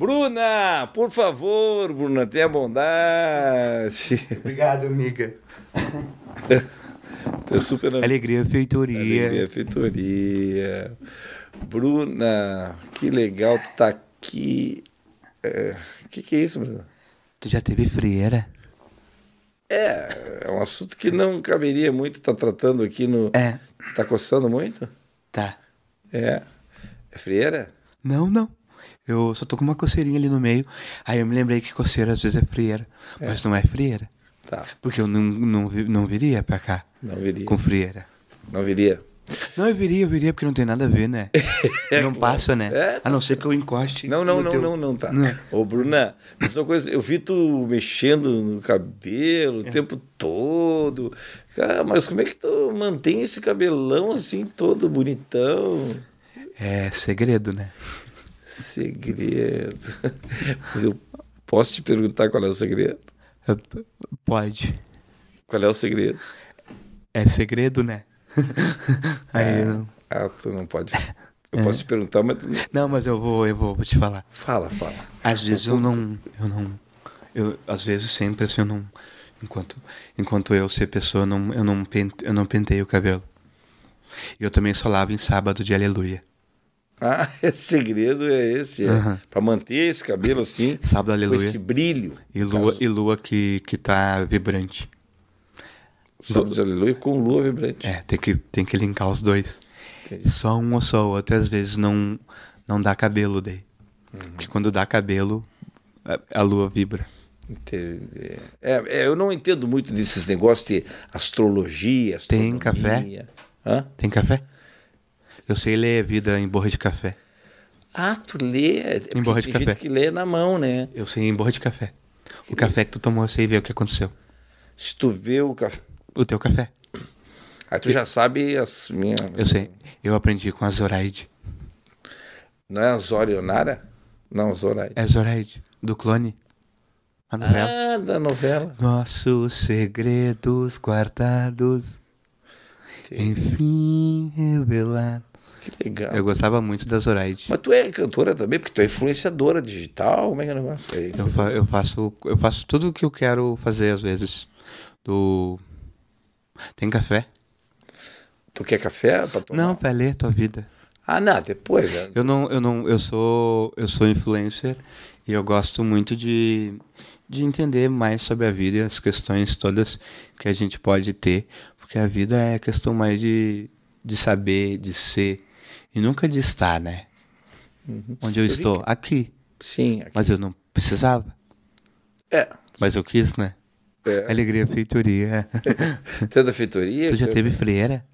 Bruna, por favor, Bruna, tenha bondade. Obrigado, amiga. É super... Alegria Feitoria. Alegria Feitoria. Bruna, que legal tu tá aqui. O é... que, que é isso, Bruna? Tu já teve frieira? É, é um assunto que não caberia muito estar tá tratando aqui no. É. Tá coçando muito? Tá. É. É frieira? Não, não. Eu só tô com uma coceirinha ali no meio. Aí eu me lembrei que coceira às vezes é frieira. É. Mas não é frieira. Tá. Porque eu não, não, não viria pra cá. Não viria. Com frieira. Não viria. Não, eu viria, eu viria, porque não tem nada a ver, né? É, não passa, né? É, a não tá ser que eu encoste. Não, não, não, teu... não, não, tá. Não. É? Ô, Bruna, mesma coisa, eu vi tu mexendo no cabelo o é. tempo todo. Cara, mas como é que tu mantém esse cabelão assim, todo bonitão? É segredo, né? Segredo. Mas eu posso te perguntar qual é o segredo? Pode. Qual é o segredo? É segredo, né? Aí é. eu... Ah, tu não pode. Eu é. posso te perguntar, mas. Não, mas eu vou, eu vou, vou te falar. Fala, fala. Às vezes eu, não. Eu não. Eu, às vezes sempre assim, eu não. Enquanto, enquanto eu ser pessoa, eu não, eu, não pente, eu não penteio o cabelo. Eu também só lavo em sábado de aleluia. Ah, o é segredo é esse, é. Uhum. para manter esse cabelo assim, Sábado, aleluia. com esse brilho. E lua, caso. e lua que, que tá vibrante. Sábado, Lu... aleluia, com lua vibrante. É, tem que, tem que linkar os dois. Entendi. Só um ou só o, outro, às vezes não, não dá cabelo daí. Uhum. Porque quando dá cabelo, a, a lua vibra. Entendi. É, é, eu não entendo muito desses negócios de astrologia, astronomia. Tem café? Hã? Tem café? Eu sei ler Vida em Borra de Café. Ah, tu lê? É em borra de tem café. gente que lê na mão, né? Eu sei em borra de café. O café que tu tomou, eu sei ver o que aconteceu. Se tu vê o café... O teu café. Aí tu já sabe as minhas... Eu sei. Eu aprendi com a Zoraide. Não é a Zorionara? Não, Zoraide. É Zoraide, do clone. A novela. Ah, da novela. Nossos segredos guardados, enfim revelados. Que legal. Eu gostava muito da Zoraide. Mas tu é cantora também, porque tu é influenciadora digital, como é que é o negócio aí? Eu, fa eu, faço, eu faço tudo o que eu quero fazer às vezes. Do... Tem café? Tu quer café? Pra tomar? Não, pra ler tua vida. Ah, não, depois. Né? Eu não, eu não, eu sou, eu sou influencer e eu gosto muito de, de entender mais sobre a vida e as questões todas que a gente pode ter, porque a vida é a questão mais de, de saber, de ser, e nunca de estar, né? Uhum. Onde eu, estou? Aqui. Sim. Aqui. Mas eu não precisava. É. Mas eu quis, né? É. Alegria feitoria. Você é da feitoria? Tu já é teve freira?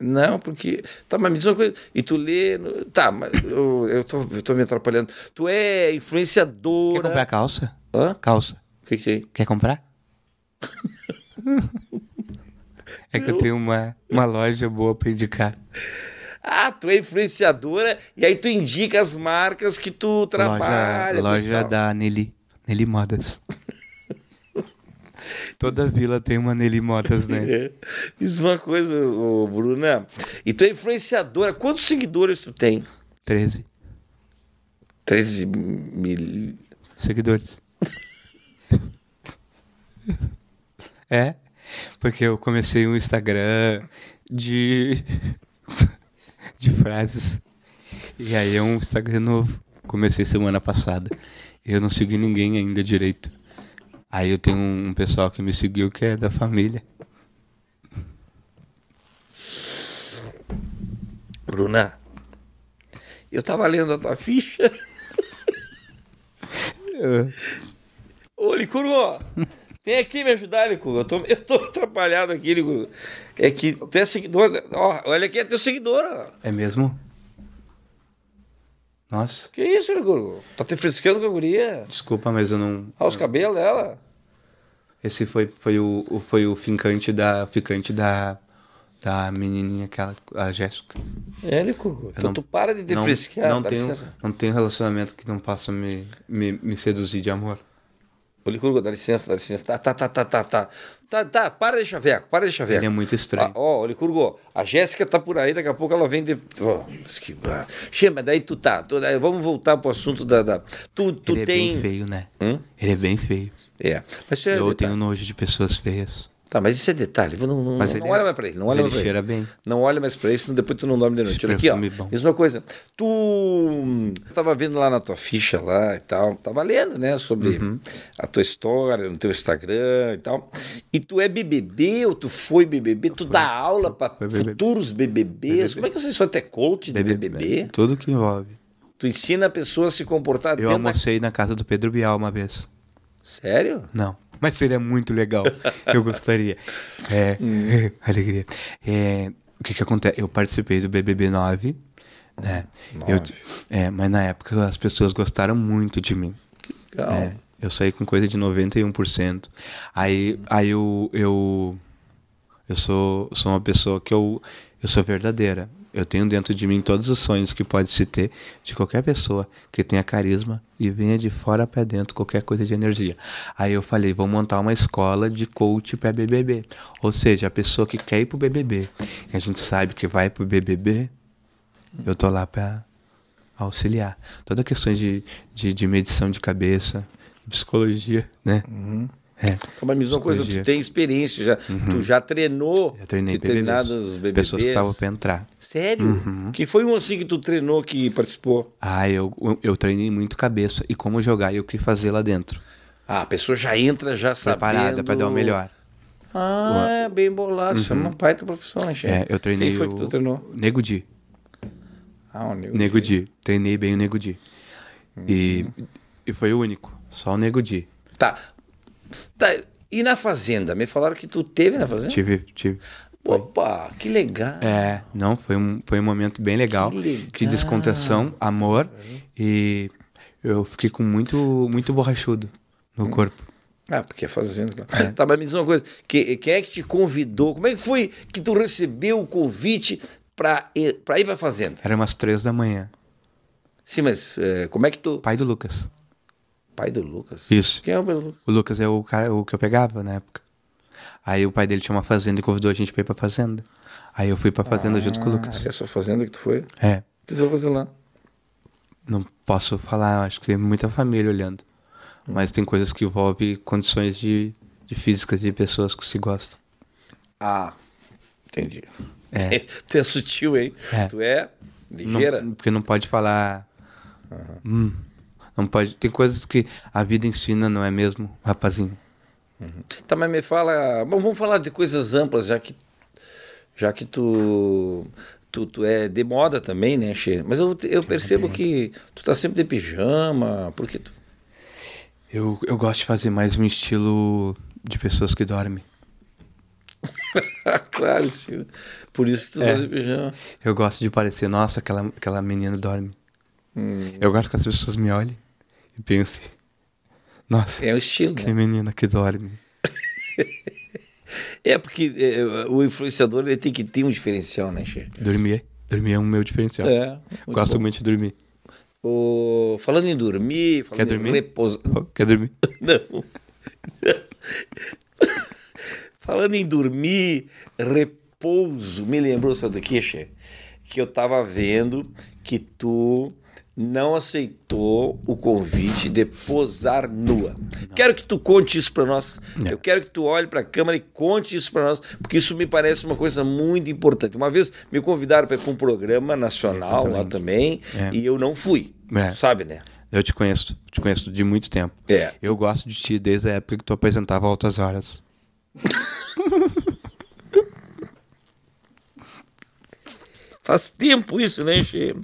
Não, porque. Tá, mas me diz uma coisa. E tu lê. Tá, mas eu, eu, tô, eu tô me atrapalhando. Tu é influenciador Quer comprar calça? Hã? Calça. O que, que é? Quer comprar? é que eu, eu tenho uma, uma loja boa pra indicar. Ah, tu é influenciadora e aí tu indica as marcas que tu trabalha. Loja, loja da Nelly, Nelly Modas. Toda vila tem uma Nelly Modas, né? é uma coisa, Bruna. E tu é influenciadora. Quantos seguidores tu tem? 13. 13 mil... Seguidores. é, porque eu comecei um Instagram de de frases. E aí é um Instagram novo. Comecei semana passada. Eu não segui ninguém ainda direito. Aí eu tenho um pessoal que me seguiu que é da família. Bruna, eu tava lendo a tua ficha. É. Ô, Licurgo! Vem aqui me ajudar, Lico. Eu tô, eu tô atrapalhado aqui, Lico. É que tu é seguidor. Ó, olha aqui, é teu seguidor. Ó. É mesmo? Nossa. Que isso, Lico? Tá te frescando com a guria. Desculpa, mas eu não. Ah, os cabelos dela. Esse foi, foi, o, foi o fincante da. Ficante da. Da menininha aquela, a Jéssica. É, Lico. Então não, tu para de defrescar. Não, não, tenho, não tenho relacionamento que não possa me, me, me seduzir de amor licurgo dá licença, dá licença. Tá, tá, tá, tá, tá, tá. Tá, tá, para de chaveco, para de chaveco. Ele é muito estranho. Ah, ó, Licurgo, a Jéssica tá por aí, daqui a pouco ela vem de. Ó, oh, que Chama, daí tu tá. Tu, daí, vamos voltar pro assunto da. da... Tu, tu Ele tem. Ele é bem feio, né? Hum? Ele é bem feio. É. Mas, eu é, tenho tá. nojo de pessoas feias. Tá, mas isso é detalhe. Não, não, não olha é... mais pra ele. Não olha mais cheira ele. bem. Não olha mais pra ele, senão depois tu não dorme de noite. Olha aqui, ó. Mesma uma coisa. Tu tava vendo lá na tua ficha lá e tal. Tava lendo, né? Sobre uhum. a tua história, no teu Instagram e tal. E tu é BBB ou tu foi BBB? Tu foi. dá aula pra BBB. futuros BBBs? BBB. Como é que você só até coach de BBB? BBB? Tudo que envolve. Tu ensina a pessoa a se comportar Eu almocei da... na casa do Pedro Bial uma vez. Sério? Não mas seria muito legal. Eu gostaria. É, hum. alegria. É, o que que acontece? Eu participei do BBB 9, né? Eu, é, mas na época as pessoas gostaram muito de mim. Legal. É, eu saí com coisa de 91%. Aí, hum. aí eu, eu, eu sou, sou uma pessoa que eu, eu sou verdadeira. Eu tenho dentro de mim todos os sonhos que pode se ter de qualquer pessoa que tenha carisma e venha de fora para dentro qualquer coisa de energia. Aí eu falei, vou montar uma escola de coach para BBB. Ou seja, a pessoa que quer ir pro BBB, que a gente sabe que vai pro BBB, eu tô lá para auxiliar. Toda questão de, de, de medição de cabeça, psicologia, né? Uhum. É. Então, mas me uma coisa, tu tem experiência, já, uhum. tu já treinou Eu treinei determinadas BBBs. Pessoas que estavam para entrar. Sério? Uhum. Quem foi um assim que tu treinou que participou? Ah, eu, eu, treinei muito cabeça e como jogar e o que fazer lá dentro. Ah, a pessoa já entra já sabendo... Preparada para dar o melhor. Ah, uma... é bem bolado. Isso é uhum. é uma baita profissão, É, eu treinei Quem foi o... que tu treinou? Nego Di. Ah, o Nego, Nego Di. Di. Treinei bem o Nego Di. Uhum. E, e foi o único. Só o Nego Di. Tá, Tá, e na Fazenda? Me falaram que tu teve na é, Fazenda? Tive, tive. Opa, que legal. É, não, foi um, foi um momento bem legal, legal. de descontração, amor e eu fiquei com muito muito borrachudo no corpo. Ah, porque é fazenda É. Tá, mas me diz uma coisa, que, quem é que te convidou? Como é que foi que tu recebeu o convite para ir para fazenda? Era umas três da manhã. Sim, mas eh, como é que tu Pai do Lucas. Pai do Lucas? Isso. Quem é o pai do Lucas? O Lucas é o cara o que eu pegava na época. Aí o pai dele tinha uma fazenda e convidou a gente pra ir pra fazenda. Aí eu fui pra fazenda ah, junto com o Lucas. Essa ah, é fazenda que tu foi? É. O que você vai fazer lá? Não posso falar, acho que tem muita família olhando. Hum. Mas tem coisas que envolvem condições de, de física de pessoas que se gostam. Ah, entendi. É. tu é sutil, hein? É. Tu é ligeira. Não, porque não pode falar. Uhum. Hum não pode. Tem coisas que a vida ensina, não é mesmo, rapazinho? Uhum. Tá, mas me fala. Bom, vamos falar de coisas amplas, já que já que tu tu, tu é de moda também, né, Che? Mas eu, eu percebo que tu tá sempre de pijama, por que tu? Eu, eu gosto de fazer mais um estilo de pessoas que dormem. claro, senhor. por isso que tu tá é, tá de pijama. Eu gosto de parecer, nossa, aquela, aquela menina dorme. Hum. Eu gosto que as pessoas me olhem e pensem: Nossa, é o estilo, que né? menina que dorme. é porque é, o influenciador ele tem que ter um diferencial, né, Che? Dormir. É? Dormir é um meu diferencial. É, muito gosto bom. muito de dormir. O falando em dormir, falando Quer em dormir? repousar. Quer dormir? Não. falando em dormir, repouso, me lembrou, sabe do que, Che? Que eu tava vendo que tu não aceitou o convite de posar nua. Não. Quero que tu conte isso para nós. É. Eu quero que tu olhe para a câmera e conte isso para nós, porque isso me parece uma coisa muito importante. Uma vez me convidaram para um programa nacional é, lá também é. e eu não fui. É. Sabe, né? Eu te conheço, te conheço de muito tempo. É. Eu gosto de ti desde a época que tu apresentava Altas Horas. Faz tempo isso, né, Che?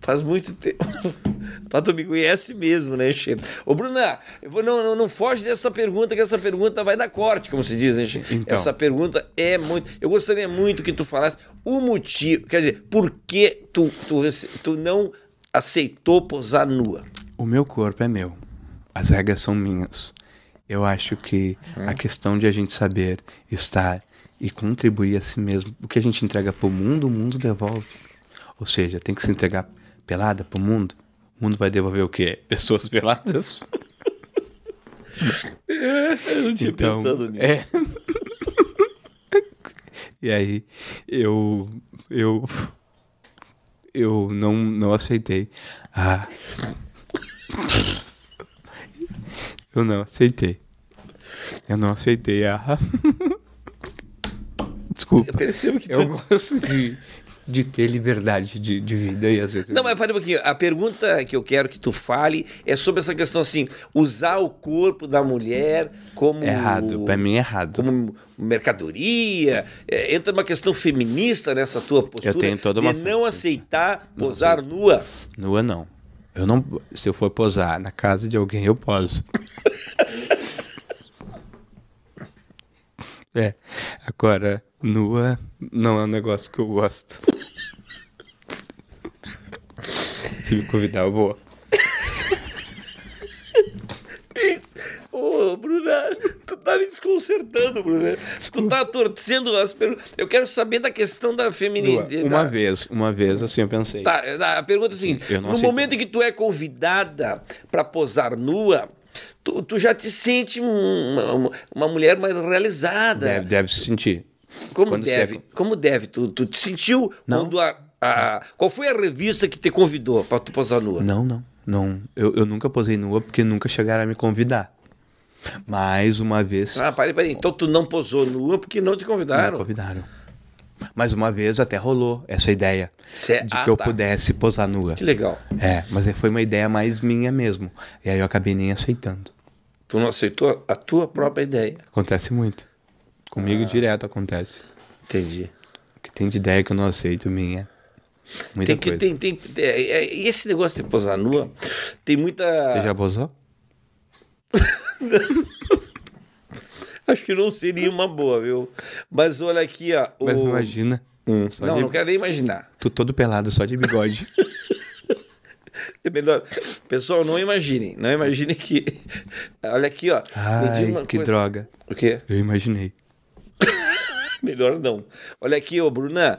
Faz muito tempo. Pato me conhece mesmo, né, Che? Ô, Bruna, vou, não, não, não, foge dessa pergunta, que essa pergunta vai dar corte, como se diz, né, Xê? Então. Essa pergunta é muito. Eu gostaria muito que tu falasse o motivo, quer dizer, por que tu, tu, tu não aceitou posar nua? O meu corpo é meu. As regras são minhas. Eu acho que hum. a questão de a gente saber estar e contribuir a si mesmo. O que a gente entrega para o mundo, o mundo devolve. Ou seja, tem que se entregar pelada para o mundo. O mundo vai devolver o quê? Pessoas peladas? É, eu não tinha então, pensado nisso. É... e aí, eu. Eu. Eu não, não aceitei. Ah. eu não aceitei. Eu não aceitei a desculpa. Eu percebo que eu gosto de, de ter liberdade de, de vida e às vezes. Não, mas para um pouquinho. A pergunta que eu quero que tu fale é sobre essa questão assim: usar o corpo da mulher como. Errado, para mim é errado. Como mercadoria. É, entra uma questão feminista nessa tua postura. Eu tenho toda uma. De não aceitar não posar nua. Nua não. Eu não. Se eu for posar na casa de alguém, eu poso. é. Agora. Nua não é um negócio que eu gosto. Se me convidar, eu vou. Ô, Bruna, tu tá me desconcertando, Bruna. Tu tá torcendo as perguntas. Eu quero saber da questão da feminina. Uma vez, uma vez assim eu pensei. Tá, a pergunta é a seguinte: no aceito. momento em que tu é convidada para posar nua, tu, tu, já te sente uma, uma mulher mais realizada. Deve, deve se sentir. Como quando deve? Você... É como deve? Tu, tu te sentiu não. quando a, a. Qual foi a revista que te convidou para tu posar nua? Não, não. não. Eu, eu nunca posei nua porque nunca chegaram a me convidar. Mais uma vez. Ah, peraí, peraí. Então tu não posou nua porque não te convidaram? Não convidaram. Mais uma vez até rolou essa ideia Cê... de ah, que eu tá. pudesse posar nua. Que legal. É, mas foi uma ideia mais minha mesmo. E aí eu acabei nem aceitando. Tu não aceitou a tua própria ideia? Acontece muito. Comigo ah. direto acontece. Entendi. O que tem de ideia que eu não aceito minha. É muita tem que, coisa. Tem, tem, é, é, esse negócio de posar nua, tem muita. Você já posou? Acho que não seria uma boa, viu? Mas olha aqui, ó. O... Mas imagina. Hum. Não, de... não quero nem imaginar. Tu todo pelado, só de bigode. É melhor. Pessoal, não imaginem. Não imaginem que. Olha aqui, ó. Ai, que coisa... droga. O quê? Eu imaginei. Melhor não. Olha aqui, ô Bruna.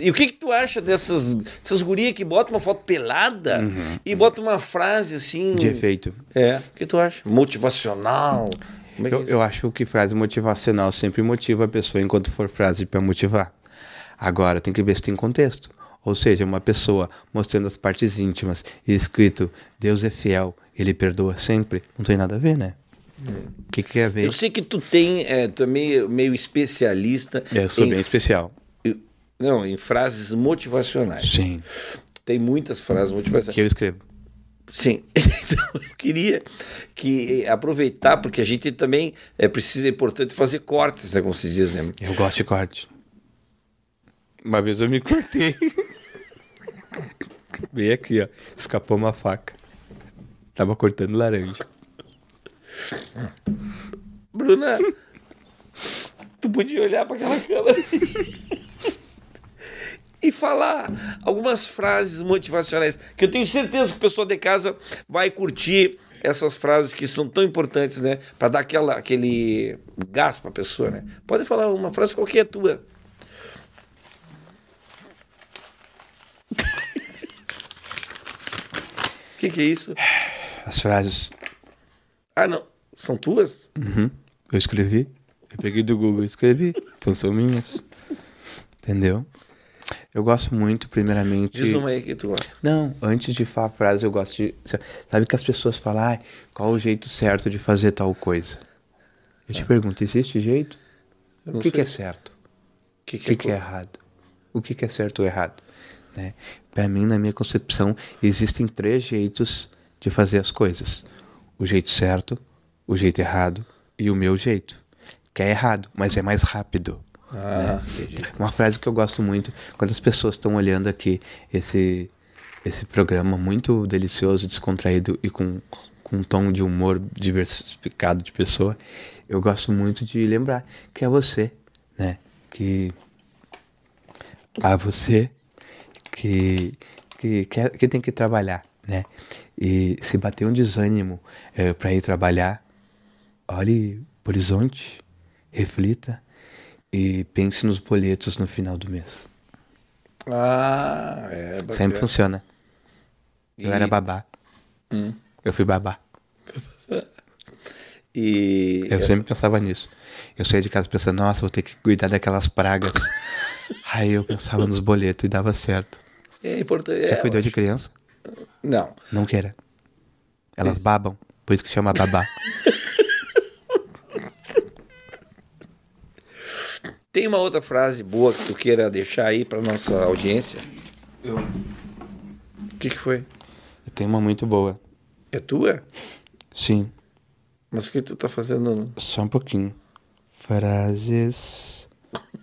E o que, que tu acha dessas, dessas gurias que botam uma foto pelada uhum. e uhum. botam uma frase assim. De efeito. É. O que tu acha? Motivacional. É eu, é eu acho que frase motivacional sempre motiva a pessoa enquanto for frase para motivar. Agora, tem que ver se tem contexto. Ou seja, uma pessoa mostrando as partes íntimas e escrito Deus é fiel, ele perdoa sempre, não tem nada a ver, né? O que, que é ver? Eu sei que tu tem, é, tu é meio, meio especialista. É, eu sou em, bem especial. Não, em frases motivacionais. Sim. Tem muitas frases motivacionais. Que eu escrevo. Sim, então eu queria que eh, aproveitar, porque a gente também é eh, preciso, é importante fazer cortes, né? Como se diz, né? Eu gosto de cortes. Uma vez eu me cortei. Veio aqui, ó. Escapou uma faca. Tava cortando laranja. Bruna, tu podia olhar para aquela câmera e falar algumas frases motivacionais, que eu tenho certeza que o pessoal de casa vai curtir essas frases que são tão importantes, né, para dar aquela aquele gás para a pessoa, né? Pode falar uma frase qualquer tua. O que, que é isso? As frases. Ah, não. São tuas? Uhum. Eu escrevi. Eu peguei do Google e escrevi. Então são minhas. Entendeu? Eu gosto muito, primeiramente. Diz uma aí que tu gosta. Não, antes de falar a frase, eu gosto de. Sabe que as pessoas falam, ah, qual o jeito certo de fazer tal coisa? Eu te pergunto, existe jeito? O que, que, é certo? O que, que, é, que é, errado? O que, é certo ou errado? Né? Para mim, na minha concepção, existem três jeitos de fazer as coisas o jeito certo, o jeito errado e o meu jeito. Que é errado, mas é mais rápido. Ah, né? Uma frase que eu gosto muito, quando as pessoas estão olhando aqui esse, esse programa muito delicioso, descontraído e com, com um tom de humor diversificado de pessoa, eu gosto muito de lembrar que é você, né? Que a você que, que, que, que tem que trabalhar né? E se bater um desânimo é, para ir trabalhar, olhe para o horizonte, reflita e pense nos boletos no final do mês. Ah, é. Bacana. Sempre funciona. Eu e... era babá. Hum. Eu fui babá. E eu, eu sempre pensava nisso. Eu saía de casa pensando, nossa, vou ter que cuidar daquelas pragas. Aí eu pensava nos boletos e dava certo. É importante. Você é, cuidou de criança? Não. Não queira. Elas isso. babam, por isso que chama babá. Tem uma outra frase boa que tu queira deixar aí para nossa audiência? Eu. O que, que foi? Eu tenho uma muito boa. É tua? Sim. Mas o que tu tá fazendo? Só um pouquinho. Frases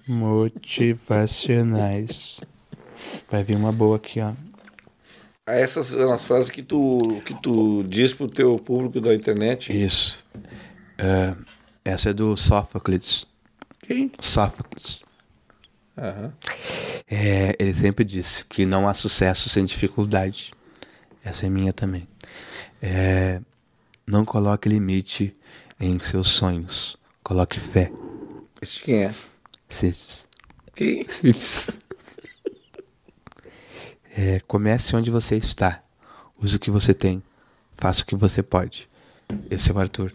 motivacionais. Vai vir uma boa aqui, ó. Essas são as frases que tu, que tu diz pro teu público da internet. Isso. É, essa é do Sófocles. Quem? Sófocles. Uhum. É, ele sempre disse que não há sucesso sem dificuldade. Essa é minha também. É, não coloque limite em seus sonhos. Coloque fé. Esse quem é? Cis. Quem? É, comece onde você está. Use o que você tem. Faça o que você pode. Esse é o Arthur.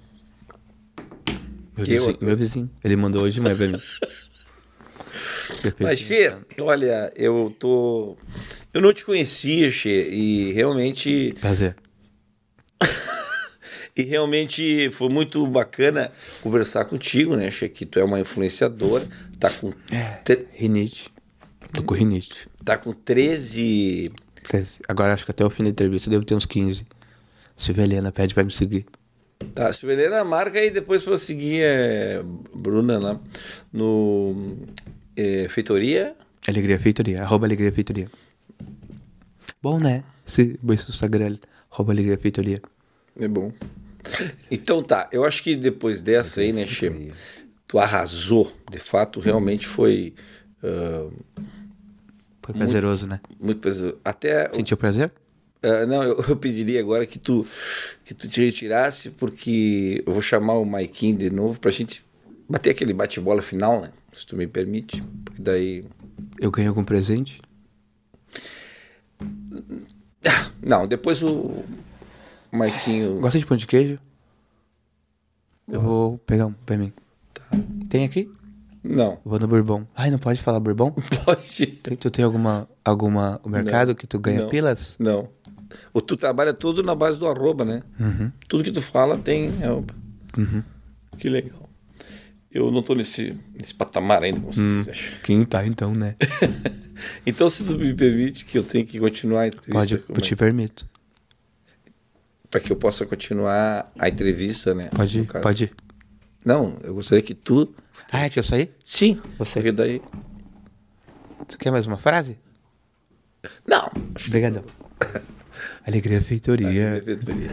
Meu, vizinho, Arthur? meu vizinho. Ele mandou hoje de manhã pra mim. Mas, Xê, olha, eu tô. Eu não te conhecia, Xê, e realmente. Prazer. e realmente foi muito bacana conversar contigo, né, Xê? Que tu é uma influenciadora, tá com. É, rinite. Tô com rinite. Tá com 13. Agora acho que até o fim da entrevista deve ter uns 15. Helena, pede pra me seguir. Tá, Helena, marca aí depois pra seguir é, Bruna lá no é, Feitoria. Alegria Feitoria, arroba Alegria Feitoria. Bom, né? Se o Instagram, é arroba Alegria Feitoria. É bom. Então tá, eu acho que depois dessa aí, né, Che, tu arrasou. De fato, realmente foi. Uh, foi prazeroso, muito, né? Muito prazeroso. Até Sentiu o... prazer? Uh, não, eu, eu, pediria agora que tu, que tu te retirasse, porque eu vou chamar o Maikin de novo pra gente bater aquele bate-bola final, né? Se tu me permite. Porque daí. Eu ganhei algum presente? Ah, não, depois o Maikinho. Gosta de pão de queijo? Eu vou pegar um pra mim. Tá. Tem aqui? Não. vou no Bourbon. Ai, não pode falar Bourbon? Pode. Tu, tu tem alguma, alguma o mercado não. que tu ganha não. pilas? Não. O, tu trabalha tudo na base do arroba, né? Uhum. Tudo que tu fala tem arroba. É uhum. Que legal. Eu não tô nesse, nesse patamar ainda, como hum, vocês acham. Quem tá, então, né? então, se tu me permite que eu tenho que continuar a entrevista... Pode, eu é te permito. Para que eu possa continuar a entrevista, né? Pode ir, pode ir. Não, eu gostaria que tu. Ah, é eu saí? Sim. Você. Porque daí. Tu quer mais uma frase? Não. Obrigadão. Alegria Feitoria. Alegria Feitoria.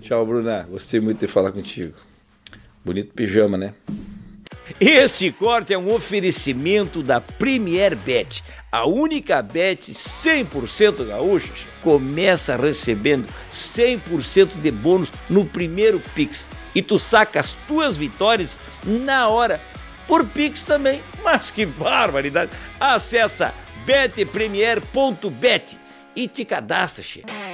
Tchau, Bruna. Gostei muito de falar contigo. Bonito pijama, né? Esse corte é um oferecimento da Premier Bet, a única bet 100% gaúcha. Começa recebendo 100% de bônus no primeiro Pix e tu saca as tuas vitórias na hora por Pix também. Mas que barbaridade! Acessa betpremier.bet e te cadastra, chefe.